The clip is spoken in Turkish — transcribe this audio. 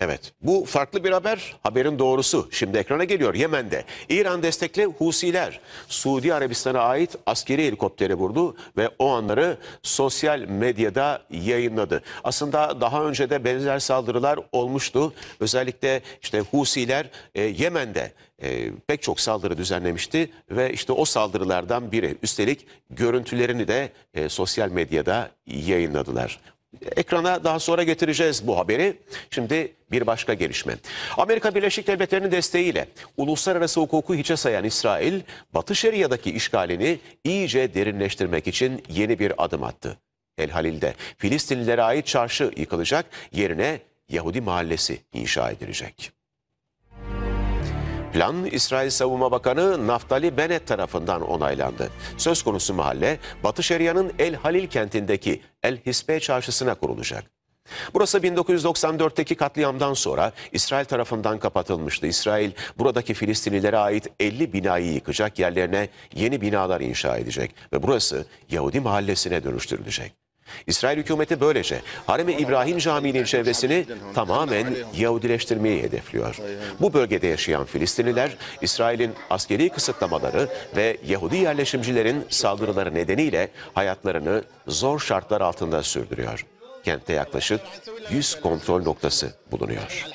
Evet bu farklı bir haber haberin doğrusu şimdi ekrana geliyor Yemen'de. İran destekli Husiler Suudi Arabistan'a ait askeri helikoptere vurdu ve o anları sosyal medyada yayınladı. Aslında daha önce de benzer saldırılar olmuştu. Özellikle işte Husiler e, Yemen'de e, pek çok saldırı düzenlemişti ve işte o saldırılardan biri. Üstelik görüntülerini de e, sosyal medyada yayınladılar. Ekrana daha sonra getireceğiz bu haberi. Şimdi bir başka gelişme. Amerika Birleşik Devletleri'nin desteğiyle uluslararası hukuku hiçe sayan İsrail, Batı Şeria'daki işgalini iyice derinleştirmek için yeni bir adım attı. El Halil'de Filistinlilere ait çarşı yıkılacak, yerine Yahudi mahallesi inşa edilecek. Plan İsrail Savunma Bakanı Naftali Bennett tarafından onaylandı. Söz konusu mahalle Batı Şeria'nın El Halil kentindeki El Hispe çarşısına kurulacak. Burası 1994'teki katliamdan sonra İsrail tarafından kapatılmıştı. İsrail buradaki Filistinlilere ait 50 binayı yıkacak yerlerine yeni binalar inşa edecek ve burası Yahudi mahallesine dönüştürülecek. İsrail hükümeti böylece Harem-i İbrahim Camii'nin çevresini tamamen Yahudileştirmeyi hedefliyor. Bu bölgede yaşayan Filistinliler İsrail'in askeri kısıtlamaları ve Yahudi yerleşimcilerin saldırıları nedeniyle hayatlarını zor şartlar altında sürdürüyor. Kentte yaklaşık 100 kontrol noktası bulunuyor.